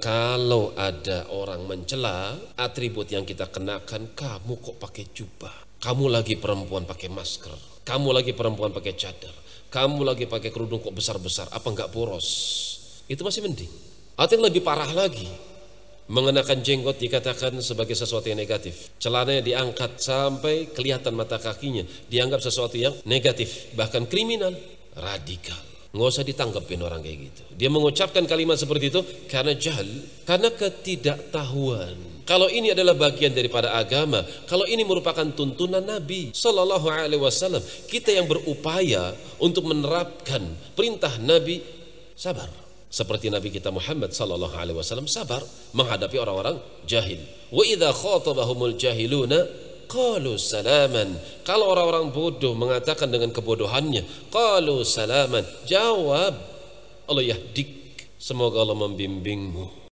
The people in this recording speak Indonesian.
Kalau ada orang mencela, atribut yang kita kenakan, kamu kok pakai jubah. Kamu lagi perempuan pakai masker. Kamu lagi perempuan pakai cadar. Kamu lagi pakai kerudung kok besar-besar. Apa enggak boros? Itu masih mending. Atau yang lebih parah lagi, mengenakan jenggot dikatakan sebagai sesuatu yang negatif. Celananya diangkat sampai kelihatan mata kakinya, dianggap sesuatu yang negatif, bahkan kriminal, radikal. Nggak usah ditanggepin orang kayak gitu. Dia mengucapkan kalimat seperti itu karena jahil, karena ketidaktahuan. Kalau ini adalah bagian daripada agama, kalau ini merupakan tuntunan Nabi Shallallahu Alaihi Wasallam, kita yang berupaya untuk menerapkan perintah Nabi, sabar. Seperti Nabi kita Muhammad Shallallahu Alaihi Wasallam sabar menghadapi orang-orang jahil. Wa idha khatabahumul jahiluna Qalu salaman. Kalau orang-orang bodoh mengatakan dengan kebodohannya, Qalu salaman. Jawab. Allah yahdik. Semoga Allah membimbingmu.